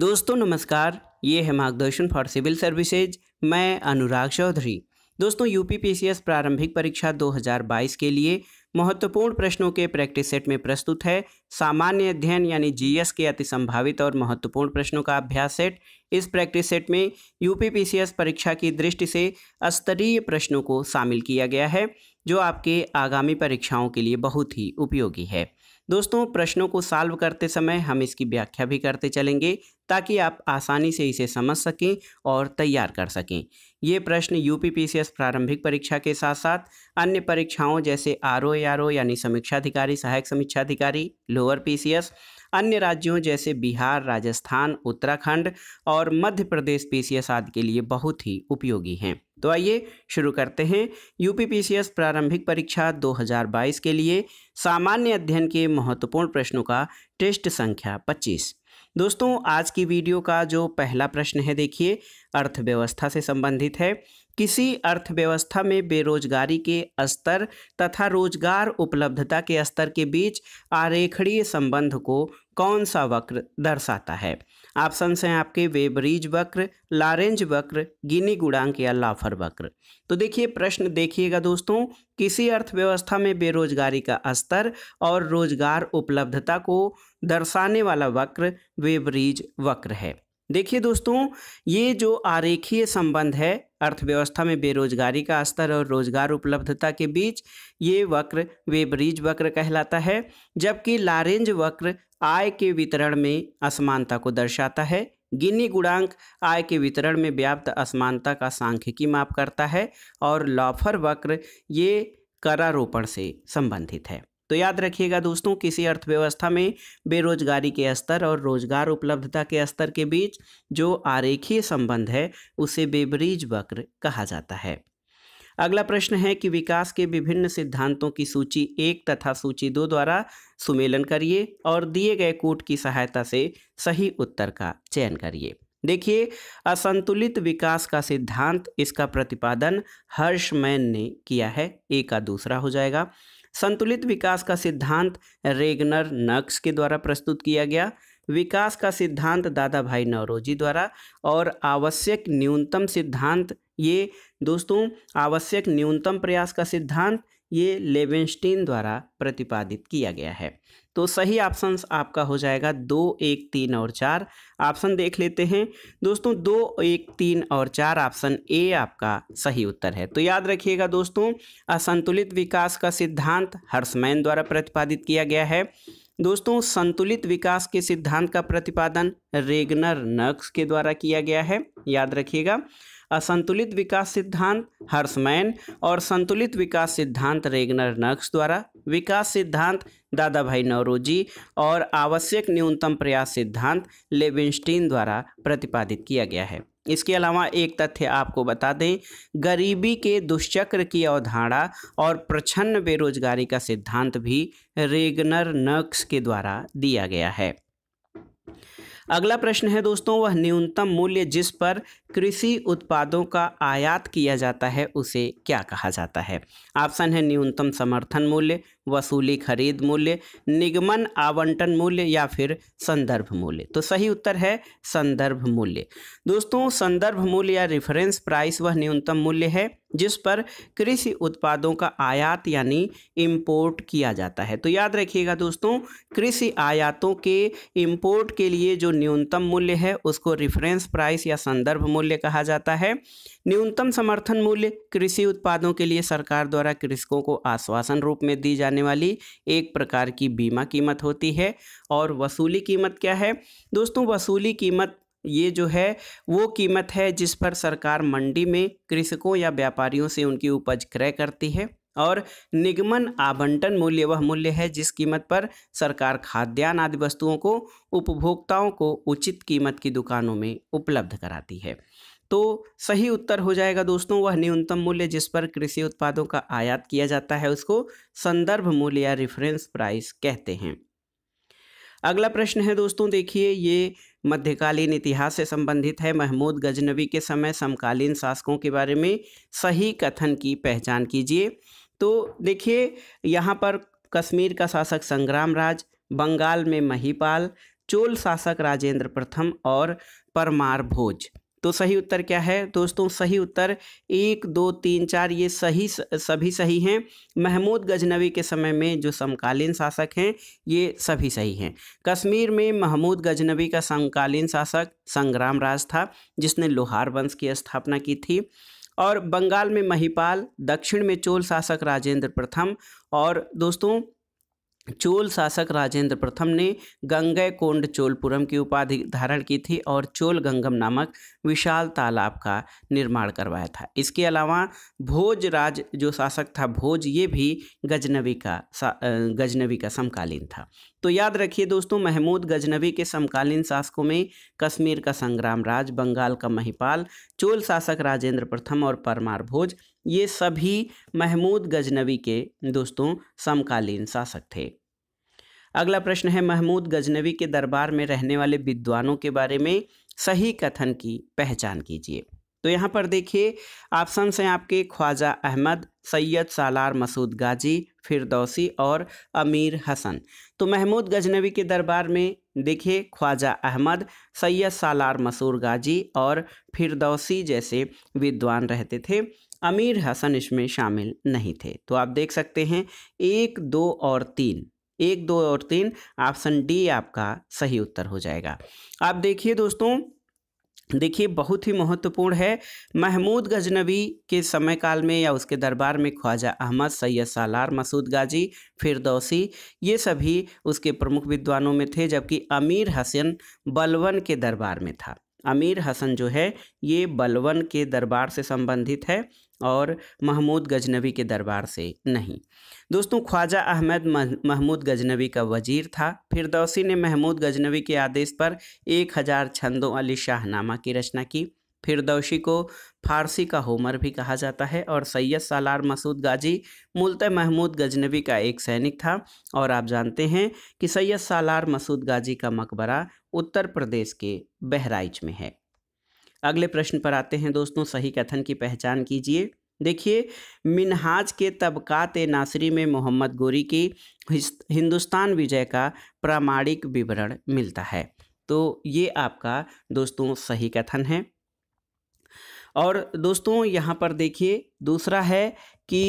दोस्तों नमस्कार ये है मार्गदर्शन फॉर सिविल सर्विसेज मैं अनुराग चौधरी दोस्तों यू पी प्रारंभिक परीक्षा 2022 के लिए महत्वपूर्ण प्रश्नों के प्रैक्टिस सेट में प्रस्तुत है सामान्य अध्ययन यानी जीएस के अति संभावित और महत्वपूर्ण प्रश्नों का अभ्यास सेट इस प्रैक्टिस सेट में यू परीक्षा की दृष्टि से स्तरीय प्रश्नों को शामिल किया गया है जो आपके आगामी परीक्षाओं के लिए बहुत ही उपयोगी है दोस्तों प्रश्नों को सॉल्व करते समय हम इसकी व्याख्या भी करते चलेंगे ताकि आप आसानी से इसे समझ सकें और तैयार कर सकें ये प्रश्न यू प्रारंभिक परीक्षा के साथ साथ अन्य परीक्षाओं जैसे आर ओ आर ओ यानी समीक्षाधिकारी सहायक समीक्षाधिकारी लोअर पी अन्य राज्यों जैसे बिहार राजस्थान उत्तराखंड और मध्य प्रदेश पी आदि के लिए बहुत ही उपयोगी हैं तो आइए शुरू करते हैं यूपीपीसीएस प्रारंभिक परीक्षा 2022 के लिए सामान्य अध्ययन के महत्वपूर्ण प्रश्नों का टेस्ट संख्या 25 दोस्तों आज की वीडियो का जो पहला प्रश्न है देखिए अर्थव्यवस्था से संबंधित है किसी अर्थव्यवस्था में बेरोजगारी के स्तर तथा रोजगार उपलब्धता के स्तर के बीच आरेखणीय संबंध को कौन सा वक्र दर्शाता है ऑप्शन हैं आपके वेबरीज वक्र लारेंज वक्र गिनी गुणांक या लाफर वक्र तो देखिए प्रश्न देखिएगा दोस्तों किसी अर्थव्यवस्था में बेरोजगारी का स्तर और रोजगार उपलब्धता को दर्शाने वाला वक्र वेबरीज वक्र है देखिए दोस्तों ये जो आरेखीय संबंध है अर्थव्यवस्था में बेरोजगारी का स्तर और रोजगार उपलब्धता के बीच ये वक्र वेबरीज वक्र कहलाता है जबकि लारेंज वक्र आय के वितरण में असमानता को दर्शाता है गिनी गुणांक आय के वितरण में व्याप्त असमानता का सांख्यिकी माप करता है और लॉफर वक्र ये करारोपण से संबंधित है तो याद रखिएगा दोस्तों किसी अर्थव्यवस्था में बेरोजगारी के स्तर और रोजगार उपलब्धता के स्तर के बीच जो आरेखीय संबंध है उसे बेबरीज वक्र कहा जाता है अगला प्रश्न है कि विकास के विभिन्न सिद्धांतों की सूची एक तथा सूची दो द्वारा सुमेलन करिए और दिए गए कोट की सहायता से सही उत्तर का चयन करिए देखिए असंतुलित विकास का सिद्धांत इसका प्रतिपादन हर्षमैन ने किया है एक का दूसरा हो जाएगा संतुलित विकास का सिद्धांत रेगनर नक्स के द्वारा प्रस्तुत किया गया विकास का सिद्धांत दादा भाई नवरोजी द्वारा और आवश्यक न्यूनतम सिद्धांत ये दोस्तों आवश्यक न्यूनतम प्रयास का सिद्धांत ये लेवेंस्टीन द्वारा प्रतिपादित किया गया है तो सही ऑप्शन आपका हो जाएगा दो एक तीन और चार ऑप्शन देख लेते हैं दोस्तों दो एक तीन और चार ऑप्शन ए आपका सही उत्तर है तो याद रखिएगा दोस्तों असंतुलित विकास का सिद्धांत हर्षमैन द्वारा प्रतिपादित किया गया है दोस्तों संतुलित विकास के सिद्धांत का प्रतिपादन रेगनर नक्स के द्वारा किया गया है याद रखिएगा असंतुलित विकास सिद्धांत हर्समैन और संतुलित विकास सिद्धांत रेगनर नक्स द्वारा विकास सिद्धांत दादा भाई नवरोजी और आवश्यक न्यूनतम प्रयास सिद्धांत लेविंस्टीन द्वारा प्रतिपादित किया गया है इसके अलावा एक तथ्य आपको बता दें गरीबी के दुष्चक्र की अवधारणा और प्रछन्न बेरोजगारी का सिद्धांत भी रेगनर नक्स के द्वारा दिया गया है अगला प्रश्न है दोस्तों वह न्यूनतम मूल्य जिस पर कृषि उत्पादों का आयात किया जाता है उसे क्या कहा जाता है ऑप्शन है न्यूनतम समर्थन मूल्य वसूली खरीद मूल्य निगमन आवंटन मूल्य या फिर संदर्भ मूल्य तो सही उत्तर है संदर्भ मूल्य दोस्तों संदर्भ मूल्य या रेफरेंस प्राइस वह न्यूनतम मूल्य है जिस पर कृषि उत्पादों का आयात यानी इंपोर्ट किया जाता है तो याद रखिएगा दोस्तों कृषि आयातों के इंपोर्ट के लिए जो न्यूनतम मूल्य है उसको रेफरेंस प्राइस या संदर्भ मूल्य कहा जाता है न्यूनतम समर्थन मूल्य कृषि उत्पादों के लिए सरकार द्वारा कृषकों को आश्वासन रूप में दी जाने जाने वाली एक प्रकार की बीमा कीमत होती है और वसूली कीमत क्या है दोस्तों वसूली कीमत ये जो है वो कीमत है जिस पर सरकार मंडी में कृषकों या व्यापारियों से उनकी उपज क्रय करती है और निगमन आवंटन मूल्य वह मूल्य है जिस कीमत पर सरकार खाद्यान्न आदि वस्तुओं को उपभोक्ताओं को उचित कीमत की दुकानों में उपलब्ध कराती है तो सही उत्तर हो जाएगा दोस्तों वह न्यूनतम मूल्य जिस पर कृषि उत्पादों का आयात किया जाता है उसको संदर्भ मूल्य या रेफरेंस प्राइस कहते हैं अगला प्रश्न है दोस्तों देखिए ये मध्यकालीन इतिहास से संबंधित है महमूद गजनवी के समय समकालीन शासकों के बारे में सही कथन की पहचान कीजिए तो देखिए यहाँ पर कश्मीर का शासक संग्राम राज बंगाल में महीपाल चोल शासक राजेंद्र प्रथम और परमार भोज तो सही उत्तर क्या है दोस्तों सही उत्तर एक दो तीन चार ये सही सभी सही हैं महमूद गजनवी के समय में जो समकालीन शासक हैं ये सभी सही हैं कश्मीर में महमूद गजनवी का समकालीन शासक संग्राम राज था जिसने लोहार वंश की स्थापना की थी और बंगाल में महिपाल दक्षिण में चोल शासक राजेंद्र प्रथम और दोस्तों चोल शासक राजेंद्र प्रथम ने गंगय कोंड चोलपुरम की उपाधि धारण की थी और चोल गंगम नामक विशाल तालाब का निर्माण करवाया था इसके अलावा भोज राज जो शासक था भोज ये भी गजनवी का गजनवी का समकालीन था तो याद रखिए दोस्तों महमूद गजनवी के समकालीन शासकों में कश्मीर का संग्राम राज बंगाल का महिपाल चोल शासक राजेंद्र प्रथम और परमार भोज ये सभी महमूद गजनवी के दोस्तों समकालीन शासक थे अगला प्रश्न है महमूद गजनवी के दरबार में रहने वाले विद्वानों के बारे में सही कथन की पहचान कीजिए तो यहाँ पर देखिए ऑप्शन हैं आपके ख्वाजा अहमद सैयद सालार मसूद गाजी फिरदौसी और अमीर हसन तो महमूद गजनवी के दरबार में देखिए ख्वाजा अहमद सैयद सालार मसूर गाजी और फिरदौसी जैसे विद्वान रहते थे अमीर हसन इसमें शामिल नहीं थे तो आप देख सकते हैं एक दो और तीन एक दो और तीन ऑप्शन डी आपका सही उत्तर हो जाएगा आप देखिए दोस्तों देखिए बहुत ही महत्वपूर्ण है महमूद गजनबी के समय काल में या उसके दरबार में ख्वाजा अहमद सैयद सालार मसूद गाजी फिरदौसी ये सभी उसके प्रमुख विद्वानों में थे जबकि अमीर हसन बलवन के दरबार में था अमीर हसन जो है ये बलवन के दरबार से संबंधित है और महमूद गजनवी के दरबार से नहीं दोस्तों ख्वाजा अहमद महमूद गजनवी का वजीर था फिरदौसी ने महमूद गजनवी के आदेश पर एक हज़ार छंदों अली शाहनामा की रचना की फिरदौशी को फारसी का होमर भी कहा जाता है और सैयद सालार मसूद गाजी मुलत महमूद गजनवी का एक सैनिक था और आप जानते हैं कि सैयद सालार मसूद गाजी का मकबरा उत्तर प्रदेश के बहराइच में है अगले प्रश्न पर आते हैं दोस्तों सही कथन की पहचान कीजिए देखिए मिनहाज के तबकात नासरी में मोहम्मद गोरी की हिंदुस्तान विजय का प्रामाणिक विवरण मिलता है तो ये आपका दोस्तों सही कथन है और दोस्तों यहाँ पर देखिए दूसरा है कि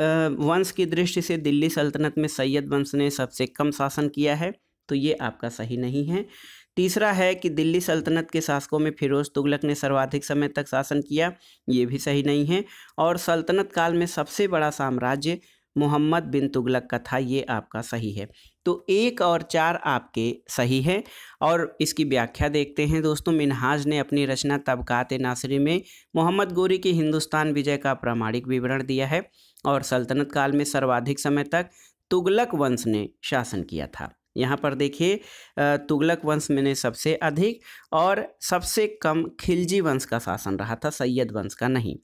वंश की दृष्टि से दिल्ली सल्तनत में सैयद वंश ने सबसे कम शासन किया है तो ये आपका सही नहीं है तीसरा है कि दिल्ली सल्तनत के शासकों में फिरोज़ तुगलक ने सर्वाधिक समय तक शासन किया ये भी सही नहीं है और सल्तनत काल में सबसे बड़ा साम्राज्य मोहम्मद बिन तुगलक का था ये आपका सही है तो एक और चार आपके सही है और इसकी व्याख्या देखते हैं दोस्तों मिनहाज ने अपनी रचना तबकात नासरी में मोहम्मद गोरी की हिंदुस्तान विजय का प्रामाणिक विवरण दिया है और सल्तनत काल में सर्वाधिक समय तक तुगलक वंश ने शासन किया था यहाँ पर देखिए तुगलक वंश में सबसे अधिक और सबसे कम खिलजी वंश का शासन रहा था सैयद वंश का नहीं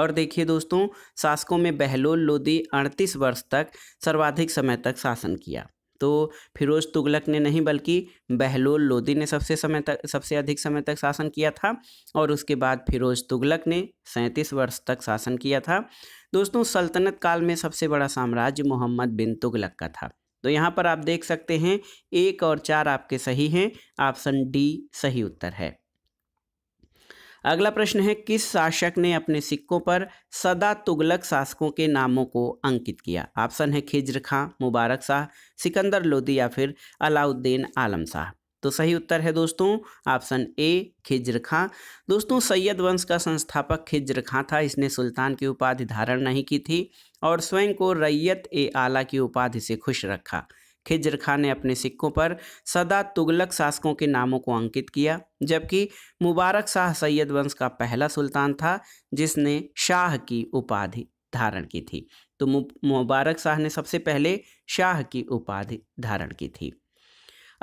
और देखिए दोस्तों शासकों में बहलोल लोदी अड़तीस वर्ष तक सर्वाधिक समय तक शासन किया तो फिरोज तुगलक ने नहीं बल्कि बहलोल लोदी ने सबसे समय तक सबसे अधिक समय तक शासन किया था और उसके बाद फिरोज तुगलक ने सैंतीस वर्ष तक शासन किया था दोस्तों सल्तनत काल में सबसे बड़ा साम्राज्य मोहम्मद बिन तुगलक का था तो यहाँ पर आप देख सकते हैं एक और चार आपके सही हैं ऑप्शन डी सही उत्तर है अगला प्रश्न है किस शासक ने अपने सिक्कों पर सदा तुगलक शासकों के नामों को अंकित किया ऑप्शन है खिज्र खां मुबारक शाह सिकंदर लोदी या फिर अलाउद्दीन आलम शाह तो सही उत्तर है दोस्तों ऑप्शन ए खिज्र खां दोस्तों सैयद वंश का संस्थापक खिज्र खां था इसने सुल्तान की उपाधि धारण नहीं की थी और स्वयं को रैयत ए आला की उपाधि से खुश रखा खिज्र खां ने अपने सिक्कों पर सदा तुगलक शासकों के नामों को अंकित किया जबकि मुबारक शाह सैयद वंश का पहला सुल्तान था जिसने शाह की उपाधि धारण की थी तो मुबारक शाह ने सबसे पहले शाह की उपाधि धारण की थी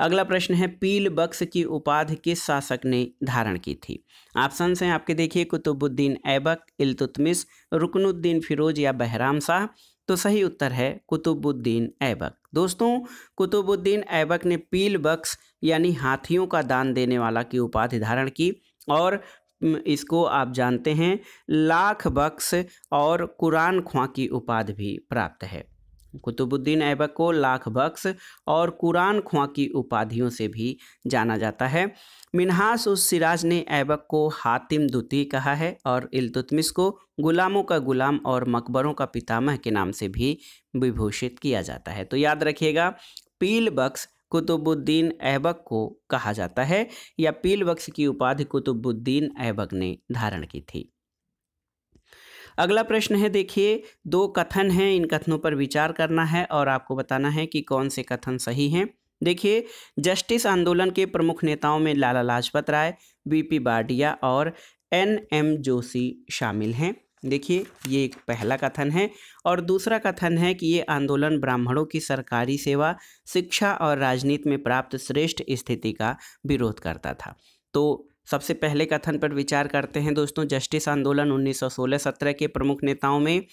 अगला प्रश्न है पील बक्स की उपाधि किस शासक ने धारण की थी ऑप्शन हैं आपके देखिए कुतुबुद्दीन ऐबक इल्तुतमिस रुकनुद्दीन फिरोज या बहराम शाह तो सही उत्तर है कुतुबुद्दीन ऐबक दोस्तों कुतुबुद्दीन ऐबक ने पील बक्स यानी हाथियों का दान देने वाला की उपाधि धारण की और इसको आप जानते हैं लाख बक्स और कुरान ख्वा की उपाधि भी प्राप्त है कुतुबुद्दीन ऐबक को लाख बख्श और कुरान ख्वा की उपाधियों से भी जाना जाता है मिनहास उस सिराज ने ऐबक को हातिम दुती कहा है और इलतुतमिस को गुलामों का गुलाम और मकबरों का पितामह के नाम से भी विभूषित किया जाता है तो याद रखिएगा पील बख्श कुतुबुद्दीन ऐबक को कहा जाता है या पील बख्श की उपाधि कुतुबुद्दीन ऐबक ने धारण की थी अगला प्रश्न है देखिए दो कथन हैं इन कथनों पर विचार करना है और आपको बताना है कि कौन से कथन सही हैं देखिए जस्टिस आंदोलन के प्रमुख नेताओं में लाला लाजपत राय बीपी बाडिया और एन एम जोशी शामिल हैं देखिए ये एक पहला कथन है और दूसरा कथन है कि ये आंदोलन ब्राह्मणों की सरकारी सेवा शिक्षा और राजनीति में प्राप्त श्रेष्ठ स्थिति का विरोध करता था तो सबसे पहले कथन पर विचार करते हैं दोस्तों जस्टिस आंदोलन 1916-17 के प्रमुख नेताओं में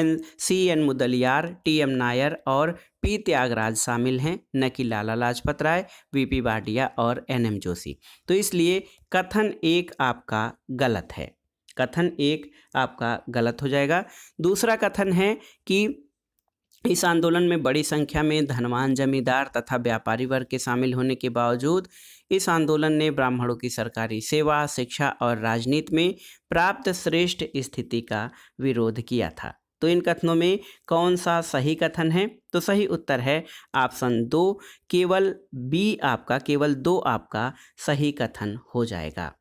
N C N Mudaliar T M Nair और पी त्यागराज शामिल हैं न कि लाला लाजपत राय वी पी बाडिया और एन एम जोशी तो इसलिए कथन एक आपका गलत है कथन एक आपका गलत हो जाएगा दूसरा कथन है कि इस आंदोलन में बड़ी संख्या में धनवान जमींदार तथा व्यापारी वर्ग के शामिल होने के बावजूद इस आंदोलन ने ब्राह्मणों की सरकारी सेवा शिक्षा और राजनीति में प्राप्त श्रेष्ठ स्थिति का विरोध किया था तो इन कथनों में कौन सा सही कथन है तो सही उत्तर है ऑप्शन दो केवल बी आपका केवल दो आपका सही कथन हो जाएगा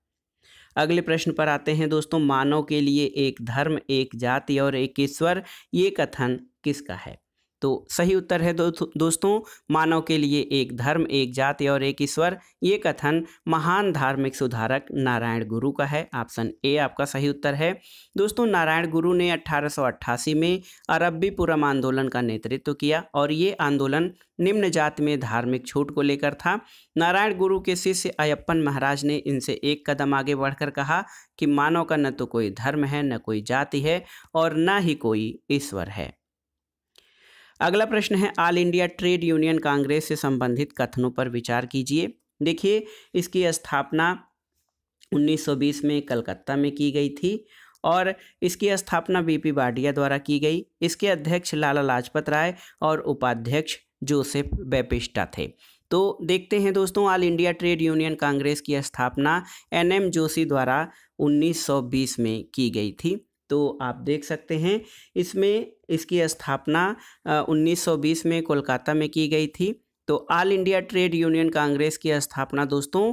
अगले प्रश्न पर आते हैं दोस्तों मानव के लिए एक धर्म एक जाति और एक ईश्वर ये कथन किसका है तो सही उत्तर है दो, दोस्तों मानव के लिए एक धर्म एक जाति और एक ईश्वर ये कथन महान धार्मिक सुधारक नारायण गुरु का है ऑप्शन ए आपका सही उत्तर है दोस्तों नारायण गुरु ने 1888 में अरबीपुरम आंदोलन का नेतृत्व किया और ये आंदोलन निम्न जात में धार्मिक छूट को लेकर था नारायण गुरु के शिष्य अयप्पन महाराज ने इनसे एक कदम आगे बढ़कर कहा कि मानव का न तो कोई धर्म है न कोई जाति है और न ही कोई ईश्वर है अगला प्रश्न है All India Trade Union Congress से संबंधित कथनों पर विचार कीजिए देखिए इसकी स्थापना 1920 में कलकत्ता में की गई थी और इसकी स्थापना बीपी बाडिया द्वारा की गई इसके अध्यक्ष लाला लाजपत राय और उपाध्यक्ष जोसेफ बेपिस्टा थे तो देखते हैं दोस्तों All India Trade Union Congress की स्थापना एनएम जोशी द्वारा 1920 में की गई थी तो आप देख सकते हैं इसमें इसकी स्थापना 1920 में कोलकाता में की गई थी तो All India Trade Union Congress की स्थापना दोस्तों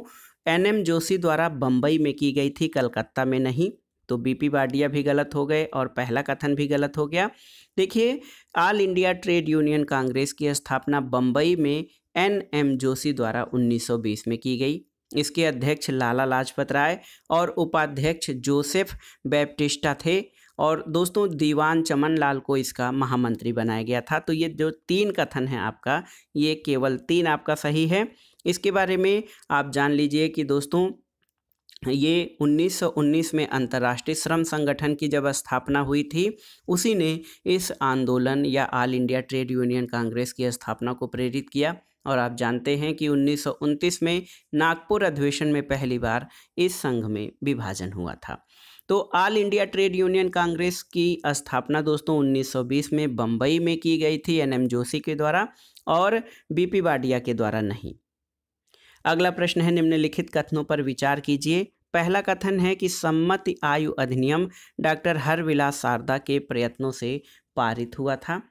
एन एम जोशी द्वारा बम्बई में की गई थी कलकत्ता में नहीं तो बीपी बाडिया भी गलत हो गए और पहला कथन भी गलत हो गया देखिए All India Trade Union Congress की स्थापना बम्बई में एन एम जोशी द्वारा 1920 में की गई इसके अध्यक्ष लाला लाजपत राय और उपाध्यक्ष जोसेफ बैप्टिस्टा थे और दोस्तों दीवान चमन लाल को इसका महामंत्री बनाया गया था तो ये जो तीन कथन है आपका ये केवल तीन आपका सही है इसके बारे में आप जान लीजिए कि दोस्तों ये 1919 में अंतर्राष्ट्रीय श्रम संगठन की जब स्थापना हुई थी उसी ने इस आंदोलन या All India Trade Union Congress की स्थापना को प्रेरित किया और आप जानते हैं कि उन्नीस में नागपुर अधिवेशन में पहली बार इस संघ में विभाजन हुआ था तो All India Trade Union Congress की स्थापना दोस्तों 1920 में बम्बई में की गई थी एनएम जोशी के द्वारा और बीपी बाडिया के द्वारा नहीं अगला प्रश्न है निम्नलिखित कथनों पर विचार कीजिए पहला कथन है कि सम्मति आयु अधिनियम डॉक्टर हरविलास शारदा के प्रयत्नों से पारित हुआ था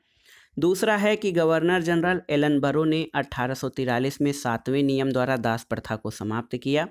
दूसरा है कि गवर्नर जनरल एलन बरो ने अठारह में सातवें नियम द्वारा दास प्रथा को समाप्त किया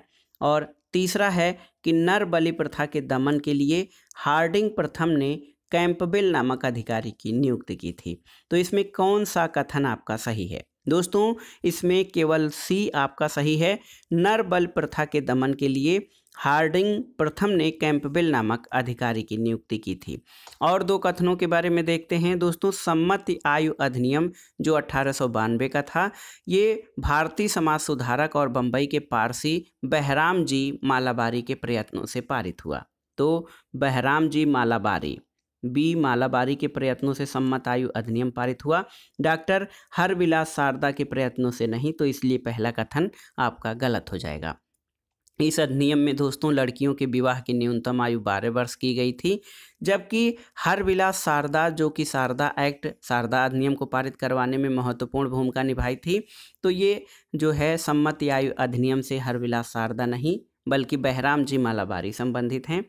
और तीसरा है कि नर बलि प्रथा के दमन के लिए हार्डिंग प्रथम ने कैंपबेल नामक अधिकारी की नियुक्ति की थी तो इसमें कौन सा कथन आपका सही है दोस्तों इसमें केवल सी आपका सही है नर बल प्रथा के दमन के लिए हार्डिंग प्रथम ने कैंपबेल नामक अधिकारी की नियुक्ति की थी और दो कथनों के बारे में देखते हैं दोस्तों सम्मति आयु अधिनियम जो अठारह का था ये भारतीय समाज सुधारक और बम्बई के पारसी बहराम जी मालाबारी के प्रयत्नों से पारित हुआ तो बहराम जी मालाबारी बी मालाबारी के प्रयत्नों से सम्मत आयु अधिनियम पारित हुआ डॉक्टर हरविलास शारदा के प्रयत्नों से नहीं तो इसलिए पहला कथन आपका गलत हो जाएगा इस अधिनियम में दोस्तों लड़कियों के विवाह की न्यूनतम आयु बारह वर्ष की गई थी जबकि हरविलास शारदा जो कि शारदा एक्ट शारदा अधिनियम को पारित करवाने में महत्वपूर्ण भूमिका निभाई थी तो ये जो है सम्मति आयु अधिनियम से हरविलास शारदा नहीं बल्कि बहराम जी मालाबारी संबंधित हैं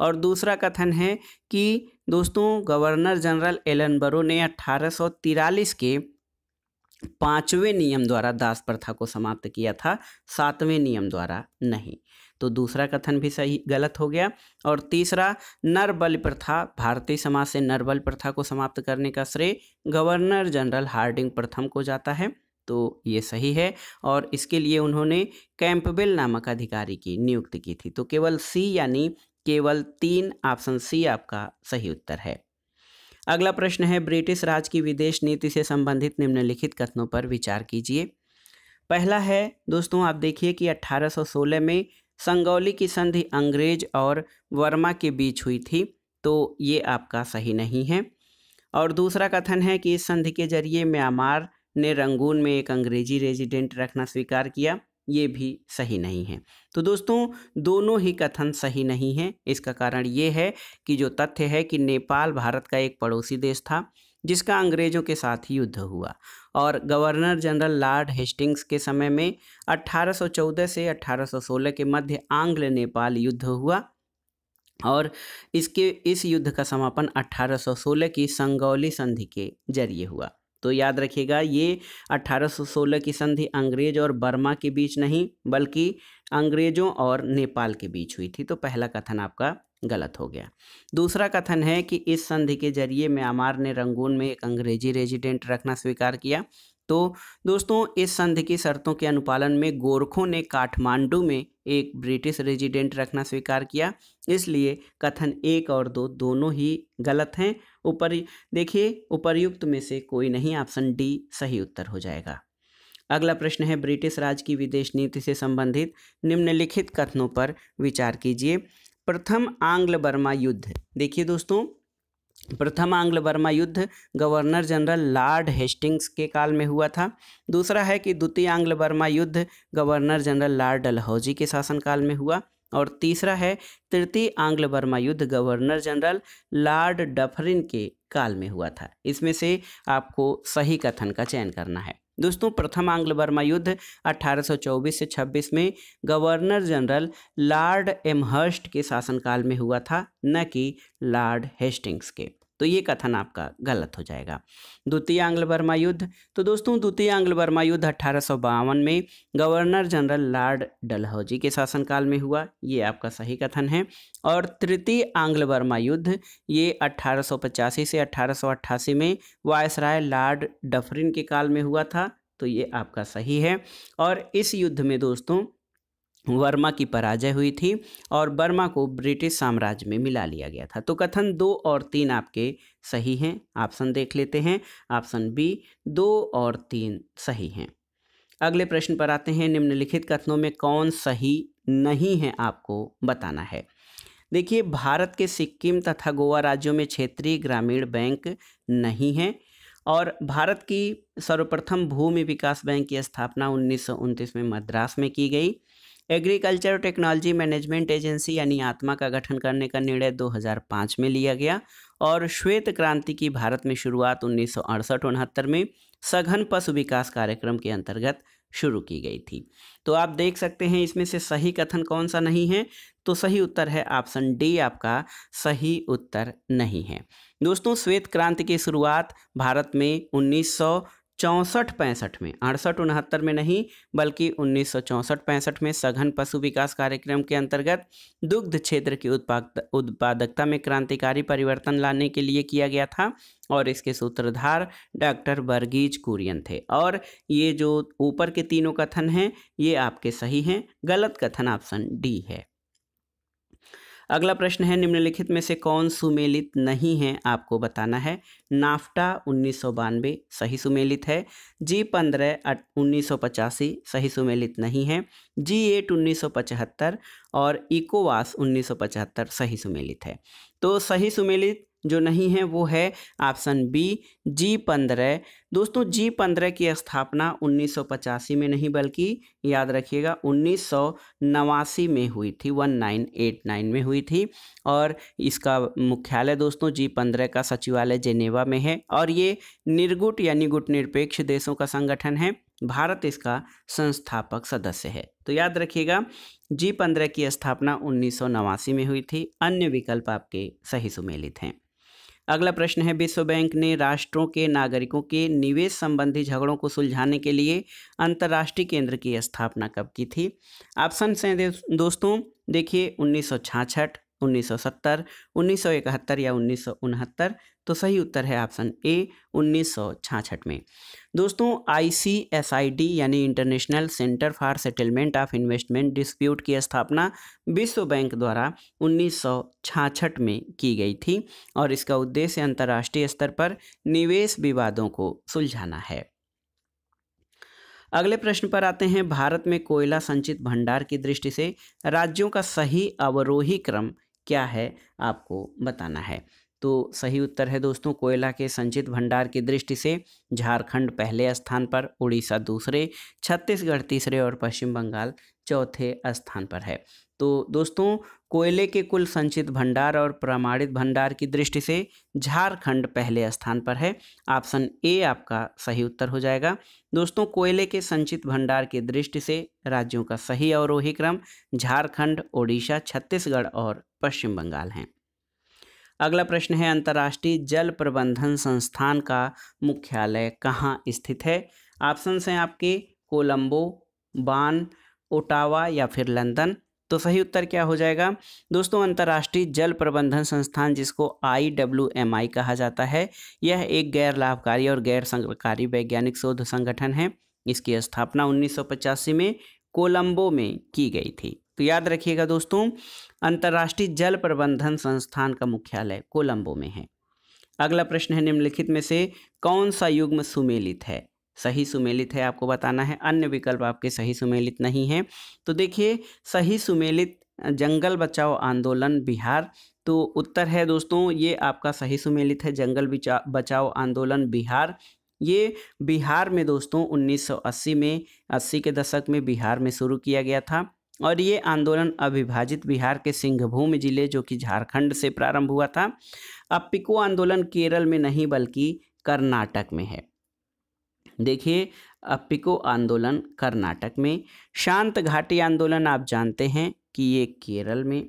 और दूसरा कथन है कि दोस्तों गवर्नर जनरल एलन बरो ने अठारह के पांचवें नियम द्वारा दास प्रथा को समाप्त किया था सातवें नियम द्वारा नहीं तो दूसरा कथन भी सही गलत हो गया और तीसरा नर बल प्रथा भारतीय समाज से नर बल प्रथा को समाप्त करने का श्रेय गवर्नर जनरल हार्डिंग प्रथम को जाता है तो ये सही है और इसके लिए उन्होंने कैंपबेल नामक अधिकारी की नियुक्ति की थी तो केवल सी यानी केवल तीन ऑप्शन सी आपका सही उत्तर है अगला प्रश्न है ब्रिटिश राज की विदेश नीति से संबंधित निम्नलिखित कथनों पर विचार कीजिए पहला है दोस्तों आप देखिए कि 1816 में संगौली की संधि अंग्रेज और वर्मा के बीच हुई थी तो ये आपका सही नहीं है और दूसरा कथन है कि इस संधि के जरिए म्यांमार ने रंगून में एक अंग्रेजी रेजिडेंट रखना स्वीकार किया ये भी सही नहीं है तो दोस्तों दोनों ही कथन सही नहीं है इसका कारण ये है कि जो तथ्य है कि नेपाल भारत का एक पड़ोसी देश था जिसका अंग्रेज़ों के साथ युद्ध हुआ और गवर्नर जनरल लॉर्ड हेस्टिंग्स के समय में 1814 से 1816 के मध्य आंग्ल नेपाल युद्ध हुआ और इसके इस युद्ध का समापन 1816 की संगौली संधि के जरिए हुआ तो याद रखिएगा ये 1816 की संधि अंग्रेज और बर्मा के बीच नहीं बल्कि अंग्रेजों और नेपाल के बीच हुई थी तो पहला कथन आपका गलत हो गया दूसरा कथन है कि इस संधि के जरिए म्यांमार ने रंगून में एक अंग्रेजी रेजिडेंट रखना स्वीकार किया तो दोस्तों इस संधि की शर्तों के अनुपालन में गोरखों ने काठमांडू में एक ब्रिटिश रेजिडेंट रखना स्वीकार किया इसलिए कथन एक और दो दोनों ही गलत हैं ऊपर देखिए उपरयुक्त में से कोई नहीं ऑप्शन डी सही उत्तर हो जाएगा अगला प्रश्न है ब्रिटिश राज की विदेश नीति से संबंधित निम्नलिखित कथनों पर विचार कीजिए प्रथम आंग्ल बर्मा युद्ध देखिए दोस्तों प्रथम आंग्ल बर्मा युद्ध गवर्नर जनरल लॉर्ड हेस्टिंग्स के काल में हुआ था दूसरा है कि द्वितीय आंग्ल बर्मा युद्ध गवर्नर जनरल लॉर्ड डलहौजी के शासनकाल में हुआ और तीसरा है तृतीय आंग्ल बर्मा युद्ध गवर्नर जनरल लॉर्ड डफरिन के काल में हुआ था इसमें से आपको सही कथन का चयन करना है दोस्तों प्रथम आंग्ल वर्मा युद्ध 1824 से 26 में गवर्नर जनरल लॉर्ड एमहर्स्ट के शासनकाल में हुआ था न कि लॉर्ड हेस्टिंग्स के तो ये कथन आपका गलत हो जाएगा द्वितीय आंग्ल वर्मा युद्ध तो दोस्तों द्वितीय आंग्ल वर्मा युद्ध अट्ठारह में गवर्नर जनरल लॉर्ड डलहौजी के शासनकाल में हुआ ये आपका सही कथन है और तृतीय आंग्ल वर्मा युद्ध ये अट्ठारह से अट्ठारह में वायसराय लॉर्ड डफरिन के काल में हुआ था तो ये आपका सही है और इस युद्ध में दोस्तों वर्मा की पराजय हुई थी और वर्मा को ब्रिटिश साम्राज्य में मिला लिया गया था तो कथन दो और तीन आपके सही हैं ऑप्शन देख लेते हैं ऑप्शन बी दो और तीन सही हैं अगले प्रश्न पर आते हैं निम्नलिखित कथनों में कौन सही नहीं है आपको बताना है देखिए भारत के सिक्किम तथा गोवा राज्यों में क्षेत्रीय ग्रामीण बैंक नहीं है और भारत की सर्वप्रथम भूमि विकास बैंक की स्थापना उन्नीस में मद्रास में की गई एग्रीकल्चर टेक्नोलॉजी मैनेजमेंट एजेंसी यानी आत्मा का गठन करने का निर्णय 2005 में लिया गया और श्वेत क्रांति की भारत में शुरुआत उन्नीस सौ में सघन पशु विकास कार्यक्रम के अंतर्गत शुरू की गई थी तो आप देख सकते हैं इसमें से सही कथन कौन सा नहीं है तो सही उत्तर है ऑप्शन डी आपका सही उत्तर नहीं है दोस्तों श्वेत क्रांति की शुरुआत भारत में उन्नीस चौंसठ पैंसठ में अड़सठ उनहत्तर में नहीं बल्कि उन्नीस सौ चौंसठ पैंसठ में सघन पशु विकास कार्यक्रम के अंतर्गत दुग्ध क्षेत्र की उत्पादकता में क्रांतिकारी परिवर्तन लाने के लिए किया गया था और इसके सूत्रधार डॉक्टर बर्गीज कुरियन थे और ये जो ऊपर के तीनों कथन हैं ये आपके सही हैं गलत कथन ऑप्शन डी है अगला प्रश्न है निम्नलिखित में से कौन सुमेलित नहीं है आपको बताना है नाफ्टा उन्नीस सही सुमेलित है जी पंद्रह उन्नीस सही सुमेलित नहीं है जी एट उन्नीस और इकोवास उन्नीस सही सुमेलित है तो सही सुमेलित जो नहीं है वो है ऑप्शन बी जी पंद्रह दोस्तों जी पंद्रह की स्थापना उन्नीस में नहीं बल्कि याद रखिएगा उन्नीस में हुई थी 1989 में हुई थी और इसका मुख्यालय दोस्तों जी पंद्रह का सचिवालय जेनेवा में है और ये निर्गुट यानी गुट निरपेक्ष देशों का संगठन है भारत इसका संस्थापक सदस्य है तो याद रखिएगा जी पंद्रह की स्थापना उन्नीस में हुई थी अन्य विकल्प आपके सही सुमेलित हैं अगला प्रश्न है विश्व बैंक ने राष्ट्रों के नागरिकों के निवेश संबंधी झगड़ों को सुलझाने के लिए अंतर्राष्ट्रीय केंद्र की स्थापना कब की थी ऑप्शन हैं दोस्तों देखिए उन्नीस सौ छाछठ 1970, 1971 या उन्नीस तो सही उत्तर है ऑप्शन ए उन्नीस में दोस्तों आईसीएसआईडी यानी International Centre for Settlement of Investment Dispute की स्थापना विश्व बैंक द्वारा उन्नीस में की गई थी और इसका उद्देश्य अंतर्राष्ट्रीय स्तर पर निवेश विवादों को सुलझाना है अगले प्रश्न पर आते हैं भारत में कोयला संचित भंडार की दृष्टि से राज्यों का सही अवरोही क्रम क्या है आपको बताना है तो सही उत्तर है दोस्तों कोयला के संचित भंडार की दृष्टि से झारखंड पहले स्थान पर उड़ीसा दूसरे छत्तीसगढ़ तीसरे और पश्चिम बंगाल चौथे स्थान पर है तो दोस्तों कोयले के कुल संचित भंडार और प्रमाणित भंडार की दृष्टि से झारखंड पहले स्थान पर है ऑप्शन ए आपका सही उत्तर हो जाएगा दोस्तों कोयले के संचित भंडार की दृष्टि से राज्यों का सही अवरोही क्रम झारखंड ओडिशा छत्तीसगढ़ और पश्चिम बंगाल हैं अगला प्रश्न है अंतर्राष्ट्रीय जल प्रबंधन संस्थान का मुख्यालय कहाँ स्थित है ऑप्शन हैं आपके कोलंबो बान ओटावा या फिर लंदन तो सही उत्तर क्या हो जाएगा दोस्तों अंतर्राष्ट्रीय जल प्रबंधन संस्थान जिसको आई कहा जाता है यह एक गैर लाभकारी और गैर सरकारी वैज्ञानिक शोध संगठन है इसकी स्थापना उन्नीस में कोलंबो में की गई थी तो याद रखिएगा दोस्तों अंतर्राष्ट्रीय जल प्रबंधन संस्थान का मुख्यालय कोलंबो में है अगला प्रश्न है निम्नलिखित में से कौन सा युग्म सुमेलित है सही सुमेलित है आपको बताना है अन्य विकल्प आपके सही सुमेलित नहीं हैं तो देखिए सही सुमेलित जंगल बचाओ आंदोलन बिहार तो उत्तर है दोस्तों ये आपका सही सुमेलित है जंगल बचाओ आंदोलन बिहार ये बिहार में दोस्तों 1980 में 80 के दशक में बिहार में शुरू किया गया था और ये आंदोलन अविभाजित बिहार के सिंहभूम जिले जो कि झारखंड से प्रारंभ हुआ था अब पिको आंदोलन केरल में नहीं बल्कि कर्नाटक में है देखिए अपिको आंदोलन कर्नाटक में शांत घाटी आंदोलन आप जानते हैं कि ये केरल में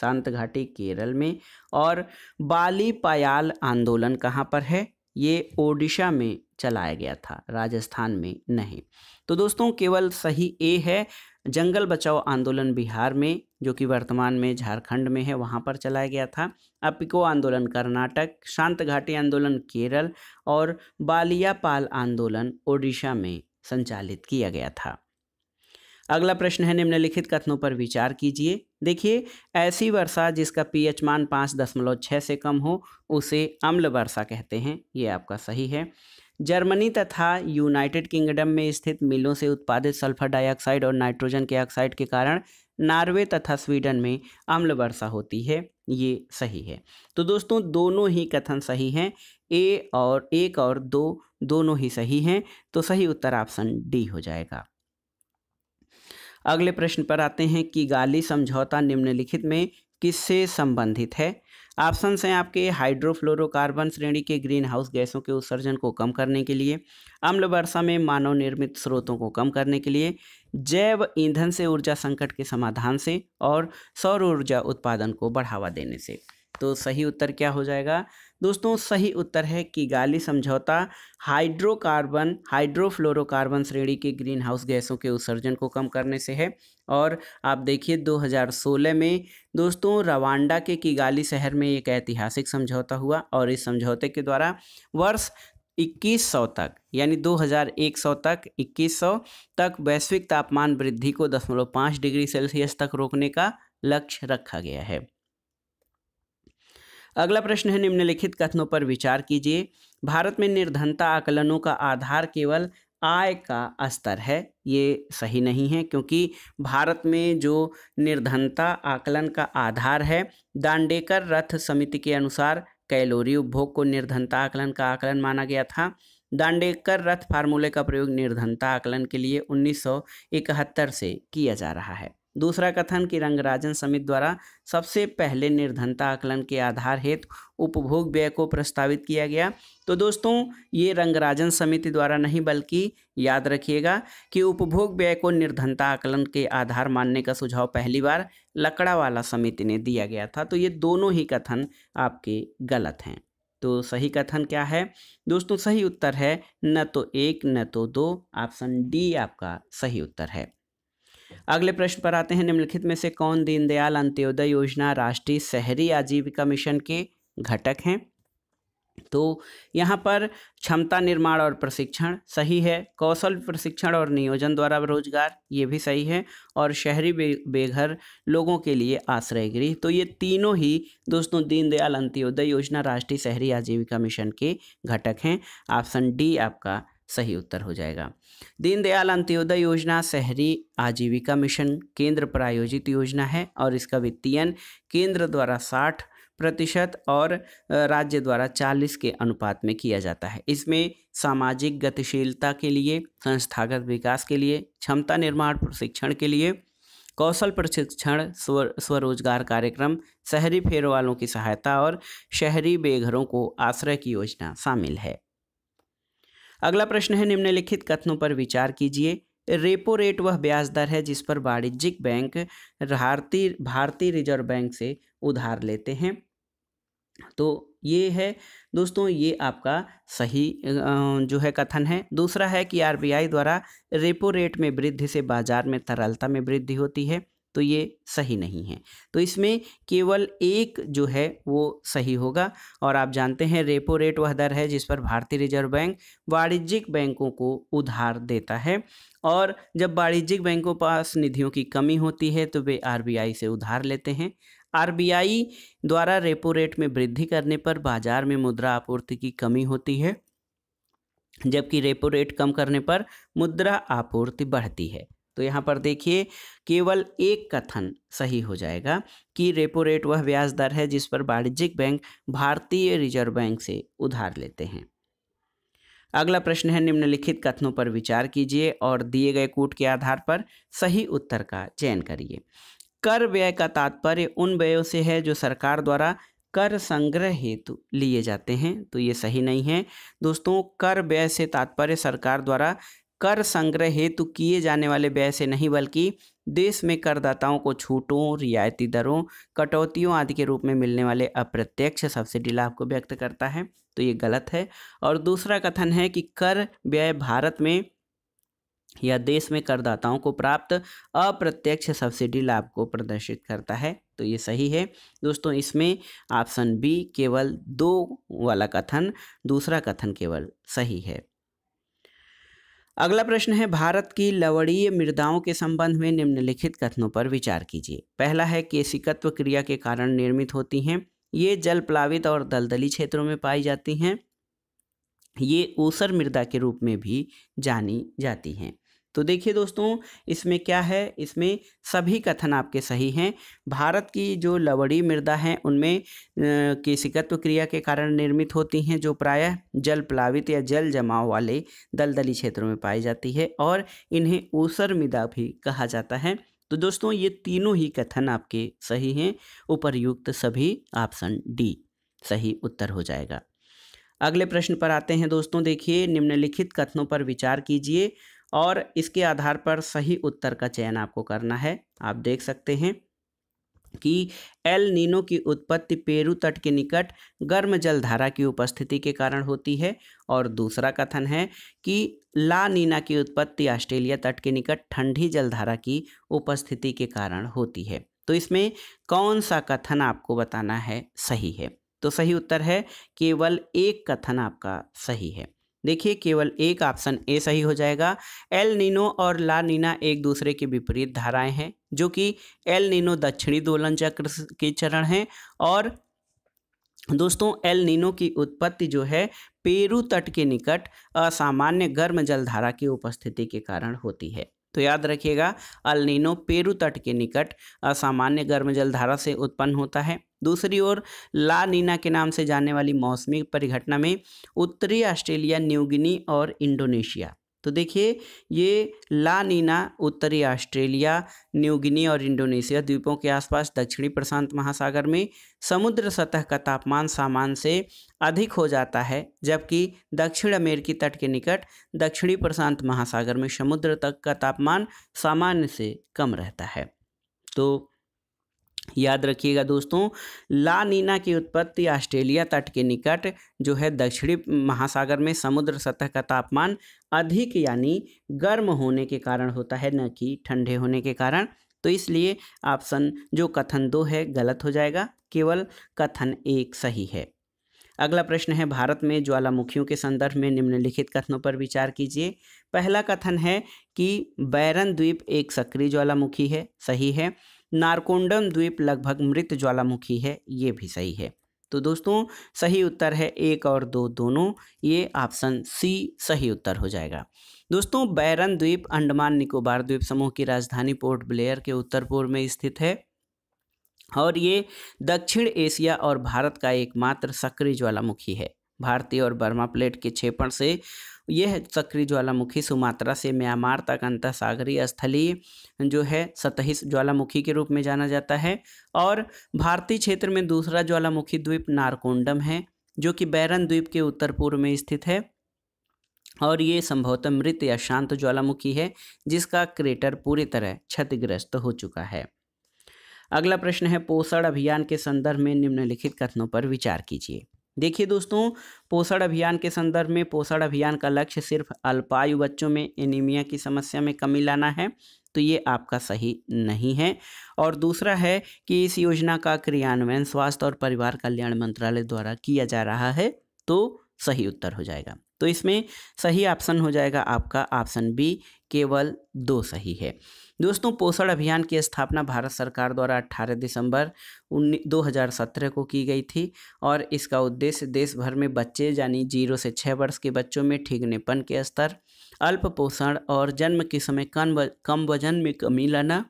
शांत घाटी केरल में और बाली पायाल आंदोलन कहाँ पर है ये ओडिशा में चलाया गया था राजस्थान में नहीं तो दोस्तों केवल सही ए है जंगल बचाओ आंदोलन बिहार में जो कि वर्तमान में झारखंड में है वहाँ पर चलाया गया था अपिको आंदोलन कर्नाटक शांत घाटी आंदोलन केरल और बालियापाल आंदोलन ओडिशा में संचालित किया गया था अगला प्रश्न है निम्नलिखित कथनों पर विचार कीजिए देखिए ऐसी वर्षा जिसका पीएच मान पाँच दशमलव छः से कम हो उसे अम्ल वर्षा कहते हैं ये आपका सही है जर्मनी तथा यूनाइटेड किंगडम में स्थित मिलों से उत्पादित सल्फर डाइऑक्साइड और नाइट्रोजन के ऑक्साइड के कारण नॉर्वे तथा स्वीडन में अम्ल वर्षा होती है ये सही है तो दोस्तों दोनों ही कथन सही हैं ए और एक और दो दोनों ही सही हैं तो सही उत्तर ऑप्शन डी हो जाएगा अगले प्रश्न पर आते हैं कि गाली समझौता निम्नलिखित में किससे संबंधित है ऑप्शन हैं आपके हाइड्रोफ्लोरोकार्बन श्रेणी के ग्रीन हाउस गैसों के उत्सर्जन को कम करने के लिए अम्ल वर्षा में मानव निर्मित स्रोतों को कम करने के लिए जैव ईंधन से ऊर्जा संकट के समाधान से और सौर ऊर्जा उत्पादन को बढ़ावा देने से तो सही उत्तर क्या हो जाएगा दोस्तों सही उत्तर है किगाली समझौता हाइड्रोकार्बन हाइड्रोफ्लोरोकार्बन श्रेणी के ग्रीन हाउस गैसों के उत्सर्जन को कम करने से है और आप देखिए 2016 में दोस्तों रवांडा के किगाली शहर में एक ऐतिहासिक समझौता हुआ और इस समझौते के द्वारा वर्ष 2100 तक यानी 2100 तक 2100 तक वैश्विक तापमान वृद्धि को पाँच डिग्री सेल्सियस तक रोकने का लक्ष्य रखा गया है अगला प्रश्न है निम्नलिखित कथनों पर विचार कीजिए भारत में निर्धनता आकलनों का आधार केवल आय का स्तर है ये सही नहीं है क्योंकि भारत में जो निर्धनता आकलन का आधार है दांडेकर रथ समिति के अनुसार कैलोरी उपभोग को निर्धनता आकलन का आकलन माना गया था दांडेकर रथ फार्मूले का प्रयोग निर्धनता आकलन के लिए 1971 से किया जा रहा है दूसरा कथन कि रंगराजन समिति द्वारा सबसे पहले निर्धनता आकलन के आधार हेतु उपभोग व्यय को प्रस्तावित किया गया तो दोस्तों ये रंगराजन समिति द्वारा नहीं बल्कि याद रखिएगा कि उपभोग व्यय को निर्धनता आकलन के आधार मानने का सुझाव पहली बार लकड़ा वाला समिति ने दिया गया था तो ये दोनों ही कथन आपके गलत हैं तो सही कथन क्या है दोस्तों सही उत्तर है न तो एक न तो दो ऑप्शन डी आपका सही उत्तर है अगले प्रश्न पर आते हैं निम्नलिखित में से कौन दीनदयाल अंत्योदय योजना राष्ट्रीय शहरी आजीविका मिशन के घटक हैं तो यहाँ पर क्षमता निर्माण और प्रशिक्षण सही है कौशल प्रशिक्षण और नियोजन द्वारा रोजगार ये भी सही है और शहरी बे बेघर लोगों के लिए आश्रय गृह तो ये तीनों ही दोस्तों दीनदयाल अंत्योदय योजना राष्ट्रीय शहरी आजीविका मिशन के घटक हैं ऑप्शन डी आपका सही उत्तर हो जाएगा दीनदयाल अंत्योदय योजना शहरी आजीविका मिशन केंद्र प्रायोजित योजना है और इसका वित्तीयन केंद्र द्वारा साठ प्रतिशत और राज्य द्वारा 40 के अनुपात में किया जाता है इसमें सामाजिक गतिशीलता के लिए संस्थागत विकास के लिए क्षमता निर्माण प्रशिक्षण के लिए कौशल प्रशिक्षण स्व स्वरोजगार कार्यक्रम शहरी फेर वालों की सहायता और शहरी बेघरों को आश्रय की योजना शामिल है अगला प्रश्न है निम्नलिखित कथनों पर विचार कीजिए रेपो रेट वह ब्याज दर है जिस पर वाणिज्यिक बैंक भारतीय भारतीय रिजर्व बैंक से उधार लेते हैं तो ये है दोस्तों ये आपका सही जो है कथन है दूसरा है कि आरबीआई द्वारा रेपो रेट में वृद्धि से बाजार में तरलता में वृद्धि होती है तो ये सही नहीं है तो इसमें केवल एक जो है वो सही होगा और आप जानते हैं रेपो रेट वह दर है जिस पर भारतीय रिजर्व बैंक वाणिज्यिक बैंकों को उधार देता है और जब वाणिज्यिक बैंकों पास निधियों की कमी होती है तो वे आर से उधार लेते हैं आर द्वारा रेपो रेट में वृद्धि करने पर बाजार में मुद्रा आपूर्ति की कमी होती है जबकि रेपो रेट कम करने पर मुद्रा आपूर्ति बढ़ती है तो यहाँ पर देखिए केवल एक कथन सही हो जाएगा कि रेपो रेट वह ब्याज दर है जिस पर वाणिज्यिक बैंक भारतीय रिजर्व बैंक से उधार लेते हैं अगला प्रश्न है निम्नलिखित कथनों पर विचार कीजिए और दिए गए कूट के आधार पर सही उत्तर का चयन करिए कर व्यय का तात्पर्य उन व्ययों से है जो सरकार द्वारा कर संग्रह हेतु लिए जाते हैं तो ये सही नहीं है दोस्तों कर व्यय से तात्पर्य सरकार द्वारा कर संग्रह हेतु किए जाने वाले व्यय से नहीं बल्कि देश में करदाताओं को छूटों रियायती दरों कटौतियों आदि के रूप में मिलने वाले अप्रत्यक्ष सब्सिडी लाभ को व्यक्त करता है तो ये गलत है और दूसरा कथन है कि कर व्यय भारत में या देश में करदाताओं को प्राप्त अप्रत्यक्ष सब्सिडी लाभ को प्रदर्शित करता है तो ये सही है दोस्तों इसमें ऑप्शन बी केवल दो वाला कथन दूसरा कथन केवल सही है अगला प्रश्न है भारत की लवणीय मृदाओं के संबंध में निम्नलिखित कथनों पर विचार कीजिए पहला है केसिकत्व क्रिया के कारण निर्मित होती हैं ये जल प्लावित और दलदली क्षेत्रों में पाई जाती हैं ये ऊसर मृदा के रूप में भी जानी जाती हैं तो देखिए दोस्तों इसमें क्या है इसमें सभी कथन आपके सही हैं भारत की जो लवड़ी मृदा हैं उनमें केशिकत्व क्रिया के कारण निर्मित होती हैं जो प्रायः जल प्लावित या जल जमाव वाले दलदली क्षेत्रों में पाई जाती है और इन्हें ऊसर मृदा भी कहा जाता है तो दोस्तों ये तीनों ही कथन आपके सही हैं उपरयुक्त सभी ऑप्शन डी सही उत्तर हो जाएगा अगले प्रश्न पर आते हैं दोस्तों देखिए निम्नलिखित कथनों पर विचार कीजिए और इसके आधार पर सही उत्तर का चयन आपको करना है आप देख सकते हैं कि एल नीनो की उत्पत्ति पेरू तट के निकट गर्म जलधारा की उपस्थिति के कारण होती है और दूसरा कथन है कि ला नीना की उत्पत्ति ऑस्ट्रेलिया तट के निकट ठंडी जलधारा की उपस्थिति के कारण होती है तो इसमें कौन सा कथन आपको बताना है सही है तो सही उत्तर है केवल एक कथन आपका सही है देखिए केवल एक ऑप्शन ए सही हो जाएगा एल नीनो और ला नीना एक दूसरे के विपरीत धाराएं हैं जो कि एल नीनो दक्षिणी दोलन चक्र के चरण हैं और दोस्तों एल नीनो की उत्पत्ति जो है पेरू तट के निकट असामान्य गर्म जलधारा की उपस्थिति के कारण होती है तो याद रखिएगा अल्निनो पेरू तट के निकट असामान्य गर्म जलधारा से उत्पन्न होता है दूसरी ओर ला नीना के नाम से जाने वाली मौसमी परिघटना में उत्तरी ऑस्ट्रेलिया न्यूगिनी और इंडोनेशिया तो देखिए ये ला नीना उत्तरी ऑस्ट्रेलिया न्यू गिनी और इंडोनेशिया द्वीपों के आसपास दक्षिणी प्रशांत महासागर में समुद्र सतह का तापमान सामान्य से अधिक हो जाता है जबकि दक्षिण अमेरिकी तट के निकट दक्षिणी प्रशांत महासागर में समुद्र तक का तापमान सामान्य से कम रहता है तो याद रखिएगा दोस्तों ला नीना की उत्पत्ति ऑस्ट्रेलिया तट के निकट जो है दक्षिणी महासागर में समुद्र सतह का तापमान अधिक यानी गर्म होने के कारण होता है न कि ठंडे होने के कारण तो इसलिए ऑप्शन जो कथन दो है गलत हो जाएगा केवल कथन एक सही है अगला प्रश्न है भारत में ज्वालामुखियों के संदर्भ में निम्नलिखित कथनों पर विचार कीजिए पहला कथन है कि बैरन द्वीप एक सक्रिय ज्वालामुखी है सही है नारकोंडम द्वीप लगभग मृत ज्वालामुखी है ये भी सही है तो दोस्तों सही उत्तर है एक और दो दोनों ये ऑप्शन सी सही उत्तर हो जाएगा दोस्तों बैरन द्वीप अंडमान निकोबार द्वीप समूह की राजधानी पोर्ट ब्लेयर के उत्तर पूर्व में स्थित है और ये दक्षिण एशिया और भारत का एकमात्र सक्रिय ज्वालामुखी है भारतीय और बर्मा प्लेट के क्षेपण से यह सक्रिय ज्वालामुखी सुमात्रा से म्यांमार तक अंत सागरीय स्थलीय जो है सतही ज्वालामुखी के रूप में जाना जाता है और भारतीय क्षेत्र में दूसरा ज्वालामुखी द्वीप नारकोंडम है जो कि बैरन द्वीप के उत्तर पूर्व में स्थित है और ये संभवतः मृत या शांत ज्वालामुखी है जिसका क्रेटर पूरी तरह क्षतिग्रस्त हो चुका है अगला प्रश्न है पोषण अभियान के संदर्भ में निम्नलिखित कथनों पर विचार कीजिए देखिए दोस्तों पोषण अभियान के संदर्भ में पोषण अभियान का लक्ष्य सिर्फ अल्पायु बच्चों में एनीमिया की समस्या में कमी लाना है तो ये आपका सही नहीं है और दूसरा है कि इस योजना का क्रियान्वयन स्वास्थ्य और परिवार कल्याण मंत्रालय द्वारा किया जा रहा है तो सही उत्तर हो जाएगा तो इसमें सही ऑप्शन हो जाएगा आपका ऑप्शन बी केवल दो सही है दोस्तों पोषण अभियान की स्थापना भारत सरकार द्वारा 18 दिसंबर 2017 को की गई थी और इसका उद्देश्य देश भर में बच्चे यानी जीरो से छः वर्ष के बच्चों में ठीकनेपन के स्तर अल्प पोषण और जन्म के समय कम कम वजन में कमी लाना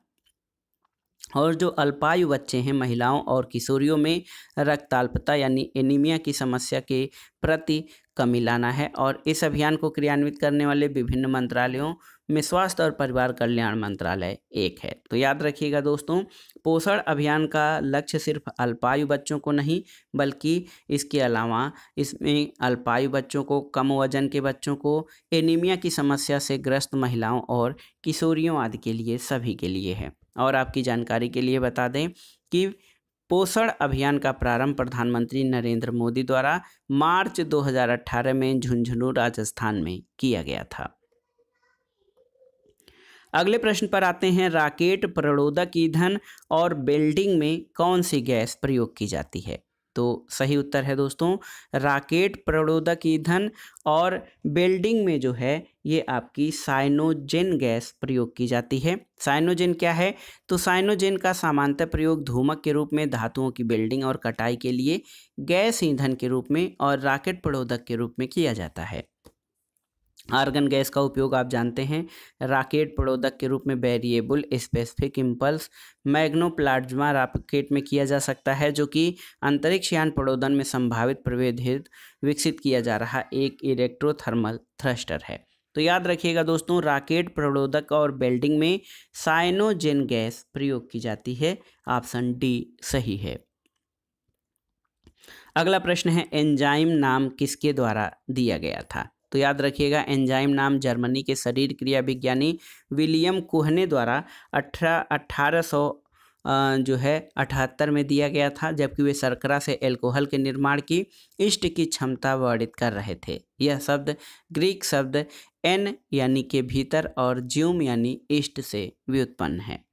और जो अल्पायु बच्चे हैं महिलाओं और किशोरियों में रक्ताल्पता यानी एनीमिया की समस्या के प्रति कमी लाना है और इस अभियान को क्रियान्वित करने वाले विभिन्न मंत्रालयों में स्वास्थ्य और परिवार कल्याण मंत्रालय एक है तो याद रखिएगा दोस्तों पोषण अभियान का लक्ष्य सिर्फ अल्पायु बच्चों को नहीं बल्कि इसके अलावा इसमें अल्पायु बच्चों को कम वजन के बच्चों को एनीमिया की समस्या से ग्रस्त महिलाओं और किशोरियों आदि के लिए सभी के लिए है और आपकी जानकारी के लिए बता दें कि पोषण अभियान का प्रारंभ प्रधानमंत्री नरेंद्र मोदी द्वारा मार्च 2018 में झुंझुनू राजस्थान में किया गया था अगले प्रश्न पर आते हैं राकेट प्रणोदक ईंधन और बेल्डिंग में कौन सी गैस प्रयोग की जाती है तो सही उत्तर है दोस्तों राकेट प्रणोदक ईंधन और बेल्डिंग में जो है ये आपकी साइनोजेन गैस प्रयोग की जाती है साइनोजेन क्या है तो साइनोजेन का सामान्यतः प्रयोग धूमक के रूप में धातुओं की बेल्डिंग और कटाई के लिए गैस ईंधन के रूप में और राकेट प्रणोदक के रूप में किया जाता है आर्गन गैस का उपयोग आप जानते हैं राकेट प्रोडक्ट के रूप में variable specific impulse magnetoplasma rocket में किया जा सकता है जो कि अंतरिक्ष यान प्रोदन में संभावित प्रवेदित विकसित किया जा रहा एक इलेक्ट्रोथर्मल थ्रस्टर है तो याद रखिएगा दोस्तों राकेट प्रोदक और बेल्डिंग में साइनोजेन गैस प्रयोग की जाती है ऑप्शन डी सही है अगला प्रश्न है एंजाइम नाम किसके द्वारा दिया गया था तो याद रखिएगा एंजाइम नाम जर्मनी के शरीर क्रिया विज्ञानी विलियम कोहने द्वारा अठारह सौ जो है अठहत्तर में दिया गया था जबकि वे सरकरा से एल्कोहल के निर्माण की इष्ट की क्षमता वर्णित कर रहे थे यह शब्द ग्रीक शब्द एन यानी के भीतर और ज्यूम यानी इष्ट से व्युत्पन्न है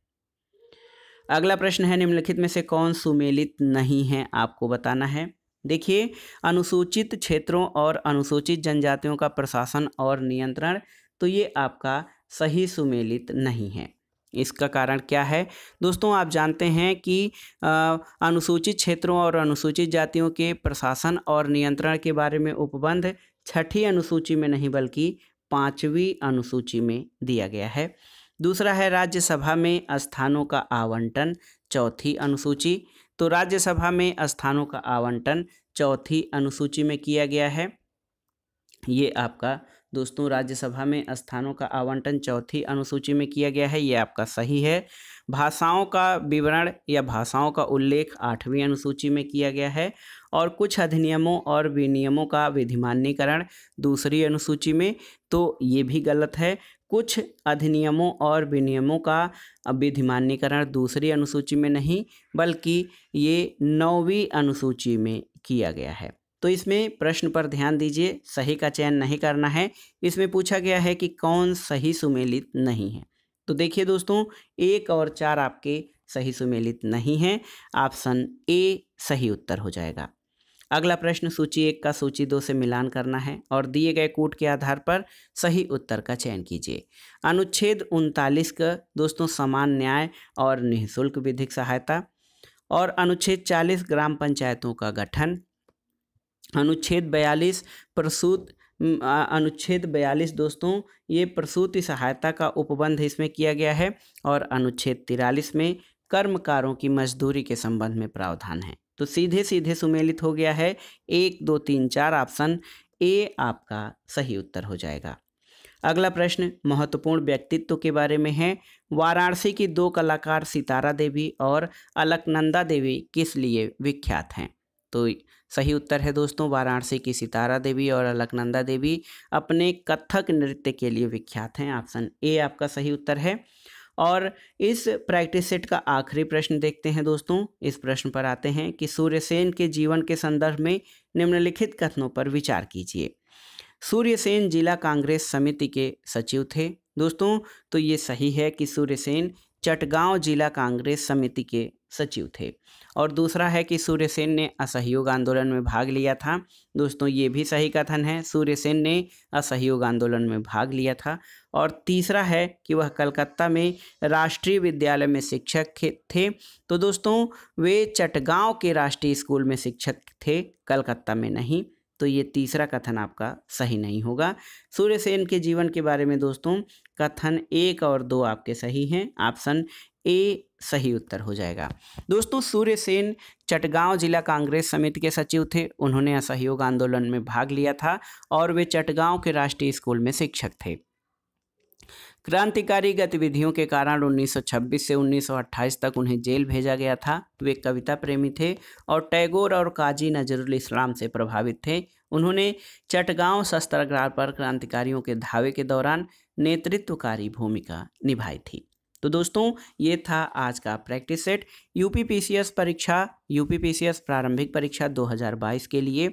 अगला प्रश्न है निम्नलिखित में से कौन सुमेलित नहीं है आपको बताना है देखिए अनुसूचित क्षेत्रों और अनुसूचित जनजातियों का प्रशासन और नियंत्रण तो ये आपका सही सुमेलित नहीं है इसका कारण क्या है दोस्तों आप जानते हैं कि अनुसूचित क्षेत्रों और अनुसूचित जातियों के प्रशासन और नियंत्रण के बारे में उपबंध छठी अनुसूची में नहीं बल्कि पाँचवीं अनुसूची में दिया गया है दूसरा है राज्यसभा में स्थानों का आवंटन चौथी अनुसूची तो राज्यसभा में स्थानों का आवंटन चौथी अनुसूची में किया गया है ये आपका दोस्तों राज्यसभा में स्थानों का आवंटन चौथी अनुसूची में किया गया है ये आपका सही है भाषाओं का विवरण या भाषाओं का उल्लेख आठवीं अनुसूची में किया गया है और कुछ अधिनियमों और विनियमों का विधिमान्यकरण दूसरी अनुसूची में तो ये भी गलत है कुछ अधिनियमों और विनियमों का विधिमान्यकरण दूसरी अनुसूची में नहीं बल्कि ये नौवीं अनुसूची में किया गया है तो इसमें प्रश्न पर ध्यान दीजिए सही का चयन नहीं करना है इसमें पूछा गया है कि कौन सही सुमेलित नहीं है तो देखिए दोस्तों एक और चार आपके सही सुमेलित नहीं है ऑप्शन ए सही उत्तर हो जाएगा अगला प्रश्न सूची एक का सूची दो से मिलान करना है और दिए गए कूट के आधार पर सही उत्तर का चयन कीजिए अनुच्छेद उनतालीस का दोस्तों समान न्याय और निःशुल्क विधिक सहायता और अनुच्छेद चालीस ग्राम पंचायतों का गठन अनुच्छेद बयालीस प्रसूत अनुच्छेद बयालीस दोस्तों ये प्रसूति सहायता का उपबंध इसमें किया गया है और अनुच्छेद तिरालीस में कर्मकारों की मजदूरी के संबंध में प्रावधान है तो सीधे सीधे सुमेलित हो गया है एक दो तीन चार ऑप्शन ए आपका सही उत्तर हो जाएगा अगला प्रश्न महत्वपूर्ण व्यक्तित्व के बारे में है वाराणसी की दो कलाकार सितारा देवी और अलकनंदा देवी किस लिए विख्यात हैं तो सही उत्तर है दोस्तों वाराणसी की सितारा देवी और अलकनंदा देवी अपने कथक नृत्य के लिए विख्यात हैं ऑप्शन ए आपका सही उत्तर है और इस प्रैक्टिस सेट का आखिरी प्रश्न देखते हैं दोस्तों इस प्रश्न पर आते हैं कि सूर्यसेन के जीवन के संदर्भ में निम्नलिखित कथनों पर विचार कीजिए सूर्यसेन जिला कांग्रेस समिति के सचिव थे दोस्तों तो ये सही है कि सूर्यसेन चटगांव जिला कांग्रेस समिति के सचिव थे और दूसरा है कि सूर्यसेन ने असहयोग आंदोलन में भाग लिया था दोस्तों ये भी सही कथन है सूर्यसेन ने असहयोग आंदोलन में भाग लिया था और तीसरा है कि वह कलकत्ता में राष्ट्रीय विद्यालय में शिक्षक थे तो दोस्तों वे चटगांव के राष्ट्रीय स्कूल में शिक्षक थे कलकत्ता में नहीं तो ये तीसरा कथन आपका सही नहीं होगा सूर्य सेन के जीवन के बारे में दोस्तों कथन एक और दो आपके सही हैं ऑप्शन ए सही उत्तर हो जाएगा दोस्तों सूर्य सेन चटगांव जिला कांग्रेस समिति के सचिव थे उन्होंने असहयोग आंदोलन में भाग लिया था और वे चटगांव के राष्ट्रीय स्कूल में शिक्षक थे क्रांतिकारी गतिविधियों के कारण 1926 से 1928 तक उन्हें जेल भेजा गया था वे कविता प्रेमी थे और टैगोर और काजी नजरुल इस्लाम से प्रभावित थे उन्होंने चटगांव शस्त्रागार पर क्रांतिकारियों के धावे के दौरान नेतृत्वकारी भूमिका निभाई थी तो दोस्तों ये था आज का प्रैक्टिस सेट यूपीपीसीएस परीक्षा यूपीपीसीएस प्रारंभिक परीक्षा 2022 के लिए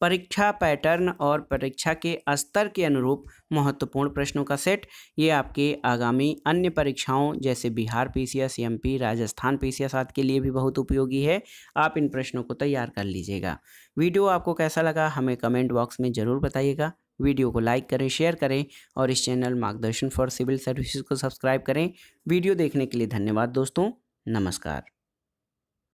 परीक्षा पैटर्न और परीक्षा के स्तर के अनुरूप महत्वपूर्ण प्रश्नों का सेट ये आपके आगामी अन्य परीक्षाओं जैसे Bihar PCS MP Rajasthan PCS आदि के लिए भी बहुत उपयोगी है आप इन प्रश्नों को तैयार कर लीजिएगा वीडियो आपको कैसा लगा हमें कमेंट बॉक्स में ज़रूर बताइएगा वीडियो को लाइक करें शेयर करें और इस चैनल मार्गदर्शन फॉर सिविल सर्विसेज को सब्सक्राइब करें वीडियो देखने के लिए धन्यवाद दोस्तों नमस्कार